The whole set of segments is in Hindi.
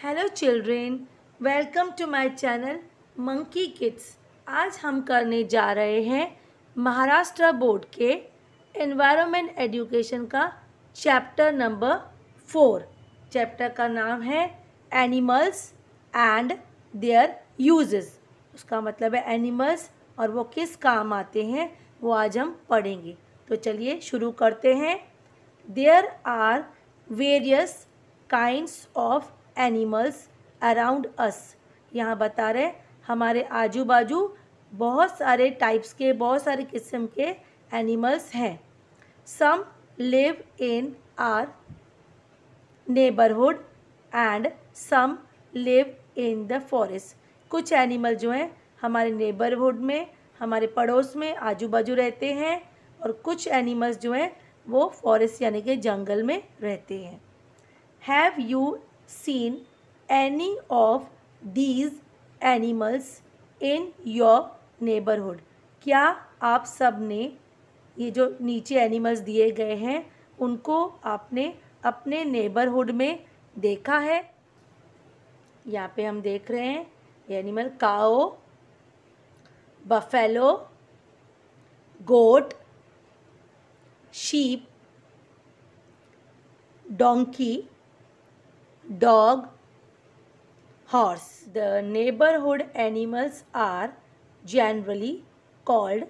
Hello children welcome to my channel Monkey Kids आज हम करने जा रहे हैं महाराष्ट्र बोर्ड के एनवायरनमेंट एजुकेशन का चैप्टर नंबर फोर चैप्टर का नाम है एनिमल्स एंड देयर यूजेस उसका मतलब है एनिमल्स और वो किस काम आते हैं वो आज हम पढ़ेंगे तो चलिए शुरू करते हैं there are various kinds of animals around us यहाँ बता रहे हमारे आजू बाजू बहुत सारे टाइप्स के बहुत सारे किस्म के एनिमल्स हैं some live in our neighbourhood and some live in the forest कुछ एनिमल जो हैं हमारे नेबरहुड में हमारे पड़ोस में आजू बाजू रहते हैं और कुछ एनिमल्स जो हैं वो फॉरेस्ट यानी कि जंगल में रहते हैं have you seen any of these animals in your neighbourhood क्या आप सब ने ये जो नीचे एनिमल्स दिए गए हैं उनको आपने अपने नेबरहुड में देखा है यहाँ पे हम देख रहे हैं ये animal cow buffalo goat sheep, donkey, dog, horse. The neighborhood animals are generally called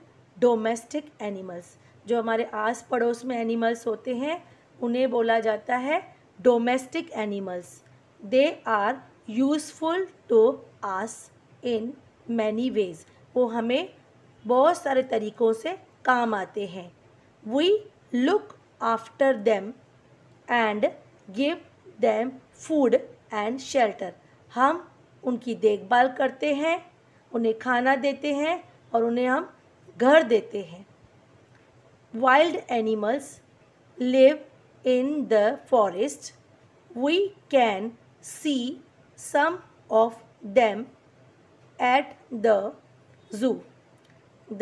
domestic animals. जो हमारे आस पड़ोस में एनिमल्स होते हैं उन्हें बोला जाता है domestic animals they are useful to us in many ways वो हमें बहुत सारे तरीक़ों से काम आते हैं we look after them and give them food and shelter. हम उनकी देखभाल करते हैं उन्हें खाना देते हैं और उन्हें हम घर देते हैं wild animals live in the forest we can see some of them at the zoo.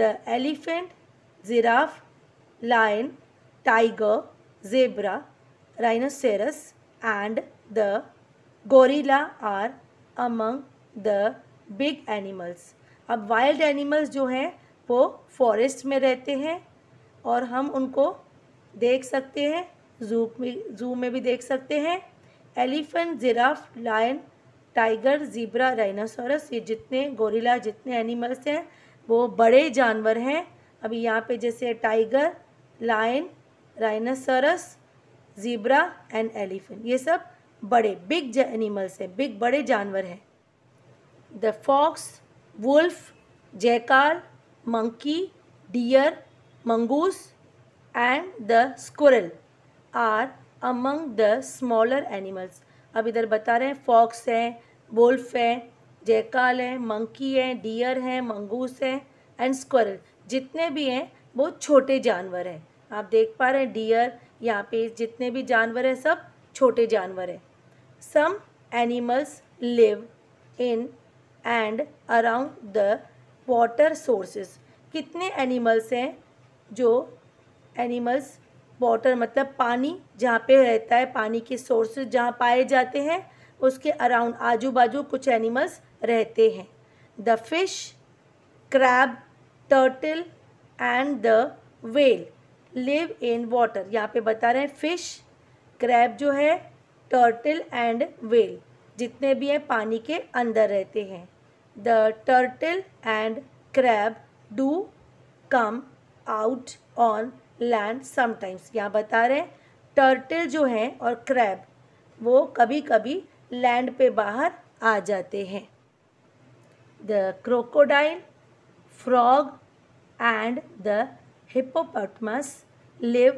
The elephant, giraffe, lion, tiger, zebra, rhinoceros and the gorilla are among the big animals. अब wild animals जो हैं वो forest में रहते हैं और हम उनको देख सकते हैं जू में जू में भी देख सकते हैं elephant giraffe lion tiger zebra rhinoceros ये जितने गोरिला जितने एनिमल्स हैं वो बड़े जानवर हैं अभी यहाँ पे जैसे tiger lion rhinoceros zebra and elephant ये सब बड़े बिग एनिमल्स हैं बिग बड़े जानवर हैं the fox wolf jackal monkey deer mongoose and the squirrel are among the smaller animals अब इधर बता रहे हैं फॉक्स हैं वुल्फ हैं जयकाल हैं मंकी हैं डियर हैं मंगूस हैं एंड स्क्वरल जितने भी हैं वो छोटे जानवर हैं आप देख पा रहे हैं डियर यहाँ पे जितने भी जानवर हैं सब छोटे जानवर हैं some animals live in and around the water sources कितने एनिमल्स हैं जो एनिमल्स वाटर मतलब पानी जहाँ पे रहता है पानी के सोर्सेस जहाँ पाए जाते हैं उसके अराउंड आजू बाजू कुछ एनिमल्स रहते हैं the fish crab turtle and the whale live in water यहाँ पे बता रहे हैं फिश क्रैब जो है टर्टल एंड वेल जितने भी हैं पानी के अंदर रहते हैं the turtle and crab do come out on land sometimes यहाँ बता रहे हैं टर्टल जो हैं और क्रैब वो कभी कभी लैंड पे बाहर आ जाते हैं the crocodile frog and the hippopotamus live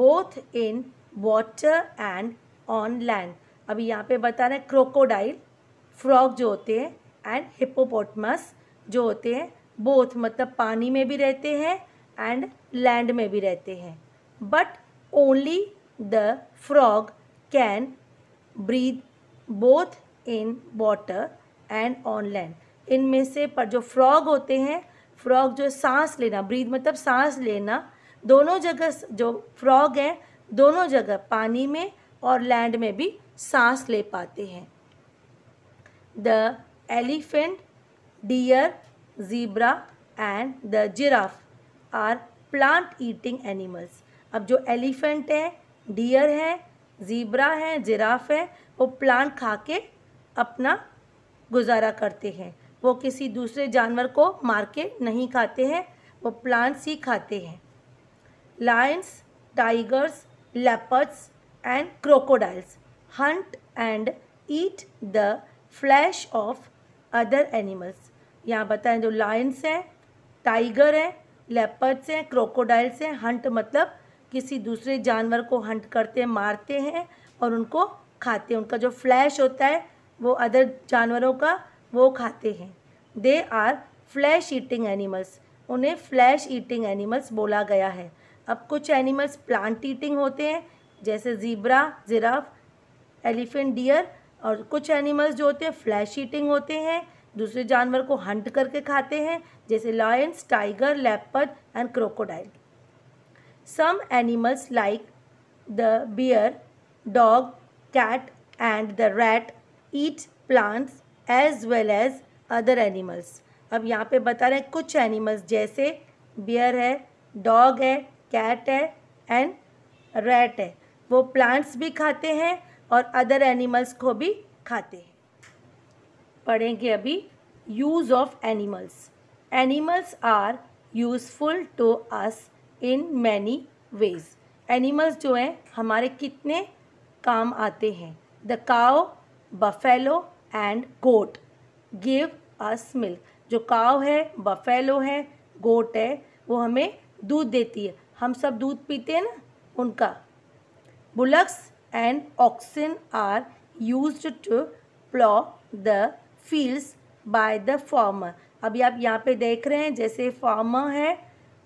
both in water and on land अभी यहाँ पे बता रहे हैं क्रोकोडाइल फ्रॉग जो होते हैं एंड हिप्पोपोटमस जो होते हैं बोथ मतलब पानी में भी रहते हैं एंड लैंड में भी रहते हैं but only the frog can breathe both in water and on land इनमें से पर जो फ्रॉग होते हैं फ्रॉग जो सांस लेना ब्रीद मतलब सांस लेना दोनों जगह जो फ्रॉग हैं दोनों जगह पानी में और लैंड में भी सांस ले पाते हैं the elephant deer zebra and the giraffe are plant eating animals अब जो एलिफेंट है डियर है ज़ीब्रा है जिराफ है वो प्लांट खा के अपना गुजारा करते हैं वो किसी दूसरे जानवर को मार के नहीं खाते हैं वो प्लांट्स ही खाते हैं lions tigers leopards and crocodiles hunt and eat the flesh of other animals यहाँ बताएं जो लायंस हैं टाइगर हैं लेपर्ड्स हैं क्रोकोडाइल्स हैं हंट मतलब किसी दूसरे जानवर को हंट करते मारते हैं और उनको खाते हैं उनका जो फ्लैश होता है वो अदर जानवरों का वो खाते हैं they are flesh eating animals उन्हें फ्लैश ईटिंग एनिमल्स बोला गया है अब कुछ एनिमल्स प्लांट ईटिंग होते हैं जैसे ज़ीब्रा ज़िराफ एलिफेंट डियर और कुछ एनिमल्स जो होते हैं फ्लैश ईटिंग होते हैं दूसरे जानवर को हंट करके खाते हैं जैसे lions tiger leopard and crocodile some animals like the bear dog cat and the rat eat plants as well as other animals अब यहाँ पे बता रहे हैं कुछ एनिमल्स जैसे बियर है डॉग है कैट है एंड रैट है वो प्लांट्स भी खाते हैं और अदर एनिमल्स को भी खाते हैं पढ़ेंगे अभी use of animals animals are useful to us in many ways animals जो हैं हमारे कितने काम आते हैं the cow buffalo and goat give us milk जो काव है बफेलो है गोट है वो हमें दूध देती है हम सब दूध पीते हैं ना उनका bullocks and oxen are use to plough the fields by the farmer अभी आप यहाँ पे देख रहे हैं जैसे फार्मर है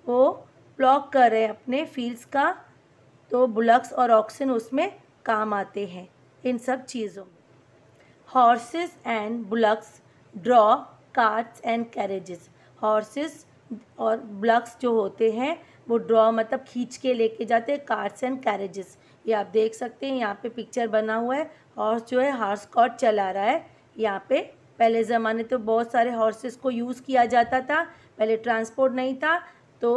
वो प्लॉ कर रहे हैं अपने फील्ड्स का तो बुलक्स और ऑक्सिन उसमें काम आते हैं इन सब चीज़ों में horses and bullocks draw carts and carriages horses और bullocks जो होते हैं वो ड्रॉ मतलब खींच के लेके जाते हैं कार्स एंड कैरेजेस ये आप देख सकते हैं यहाँ पे पिक्चर बना हुआ है हॉर्स जो है हॉर्स कॉट चला रहा है यहाँ पे पहले ज़माने तो बहुत सारे हॉर्सेस को यूज़ किया जाता था पहले ट्रांसपोर्ट नहीं था तो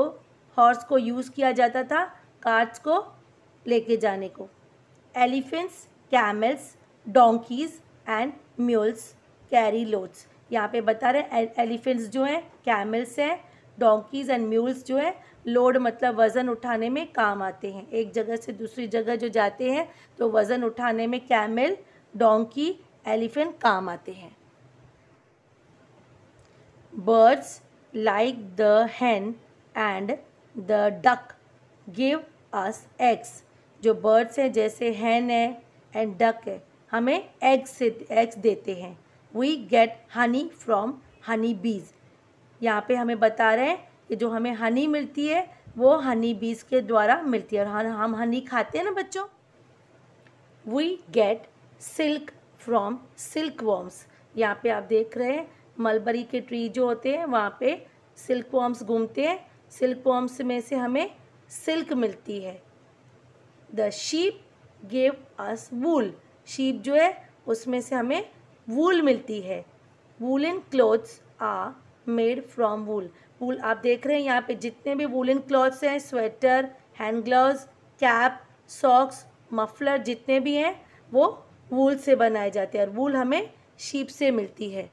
हॉर्स को यूज़ किया जाता था कार्ड्स को लेके जाने को elephants camels donkeys and mules carry loads यहाँ पे बता रहे हैं एलिफेंट्स e- जो हैं कैमल्स हैं डोंकीज एंड म्यूल्स जो है लोड मतलब वज़न उठाने में काम आते हैं एक जगह से दूसरी जगह जो जाते हैं तो वज़न उठाने में कैमल डोंकी एलिफेंट काम आते हैं birds like the hen and the duck give us eggs जो बर्ड्स हैं जैसे हैन है एंड डक है हमें एग से एग्स देते हैं we get honey from honey bees यहाँ पे हमें बता रहे हैं कि जो हमें हनी मिलती है वो हनी बीज के द्वारा मिलती है और हम हनी खाते हैं ना बच्चों we get silk from silk worms यहाँ पे आप देख रहे हैं मलबरी के ट्री जो होते हैं वहाँ पे सिल्क वॉम्स घूमते हैं सिल्क वॉम्स में से हमें सिल्क मिलती है the sheep gave us wool sheep जो है उसमें से हमें वूल मिलती है इन clothes are made from wool wool आप देख रहे हैं यहाँ पे जितने भी इन क्लॉथ्स हैं sweater hand gloves cap socks muffler जितने भी हैं वो वूल से बनाए जाते हैं और वूल हमें शीप से मिलती है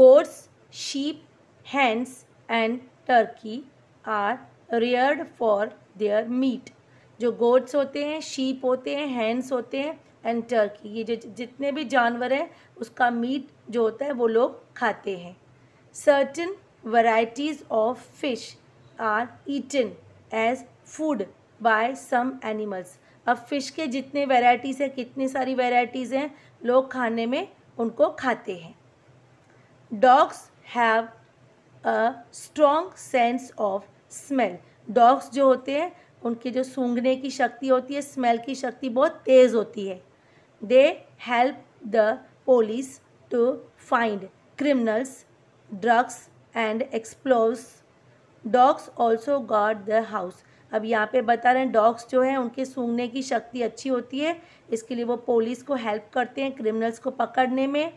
goats sheep hens and turkey are reared for their meat जो गोड्स होते हैं शीप होते हैं हैंड्स होते हैं एंड टर्की ये जो जितने भी जानवर हैं उसका मीट जो होता है वो लोग खाते हैं certain varieties of fish are eaten as food by some animals अब फ़िश के जितने वेराइटीज़ हैं कितनी सारी वेराइटीज़ हैं लोग खाने में उनको खाते हैं dogs have a strong sense of smell dogs जो होते हैं उनकी जो सूंघने की शक्ति होती है स्मेल की शक्ति बहुत तेज़ होती है they help the police to find criminals drugs and explosives dogs also guard the house अब यहाँ पे बता रहे हैं डॉग्स जो हैं उनके सूंघने की शक्ति अच्छी होती है इसके लिए वो पोलिस को हेल्प करते हैं क्रिमिनल्स को पकड़ने में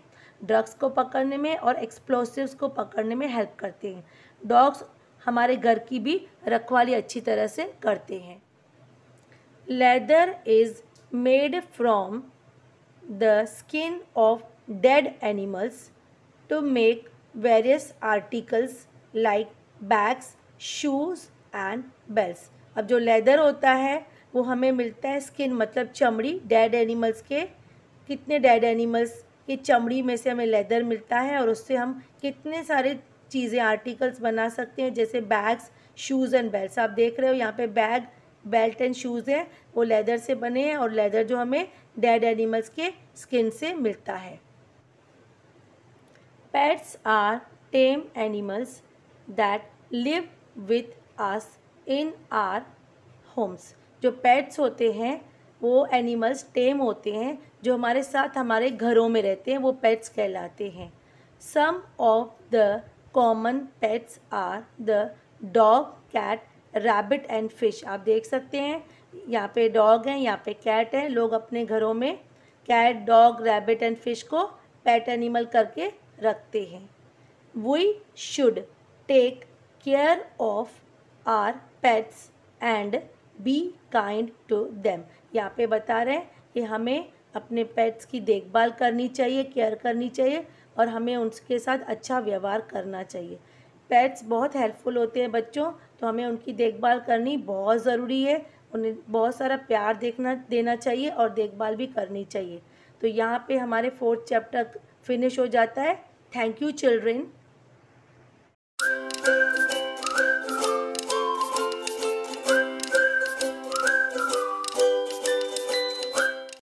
ड्रग्स को पकड़ने में और एक्सप्लोसिव्स को पकड़ने में हेल्प करते हैं डॉग्स हमारे घर की भी रखवाली अच्छी तरह से करते हैं leather is made from the skin of dead animals to make various articles like bags shoes and belt अब जो लेदर होता है वो हमें मिलता है स्किन मतलब चमड़ी डेड एनिमल्स के कितने डेड एनिमल्स की चमड़ी में से हमें लेदर मिलता है और उससे हम कितने सारे चीज़ें आर्टिकल्स बना सकते हैं जैसे बैग्स शूज़ एंड बेल्ट आप देख रहे हो यहाँ पे बैग बेल्ट एंड शूज़ हैं वो लेदर से बने हैं और लेदर जो हमें डेड एनिमल्स के स्किन से मिलता है pets are tame animals that live with us in our homes जो पेट्स होते हैं वो एनिमल्स टेम होते हैं जो हमारे साथ हमारे घरों में रहते हैं वो पेट्स कहलाते हैं some of the common pets are the dog cat rabbit and fish आप देख सकते हैं यहाँ पे डॉग है यहाँ पे कैट है लोग अपने घरों में cat dog rabbit and fish को पेट एनिमल करके रखते हैं we should take care of our pets and be kind to them यहाँ पे बता रहे हैं कि हमें अपने पेट्स की देखभाल करनी चाहिए केयर करनी चाहिए और हमें उनके साथ अच्छा व्यवहार करना चाहिए पेट्स बहुत हेल्पफुल होते हैं बच्चों तो हमें उनकी देखभाल करनी बहुत ज़रूरी है उन्हें बहुत सारा प्यार देखना देना चाहिए और देखभाल भी करनी चाहिए तो यहाँ पे हमारे फोर्थ चैप्टर फिनिश हो जाता है थैंक यू चिल्ड्रेन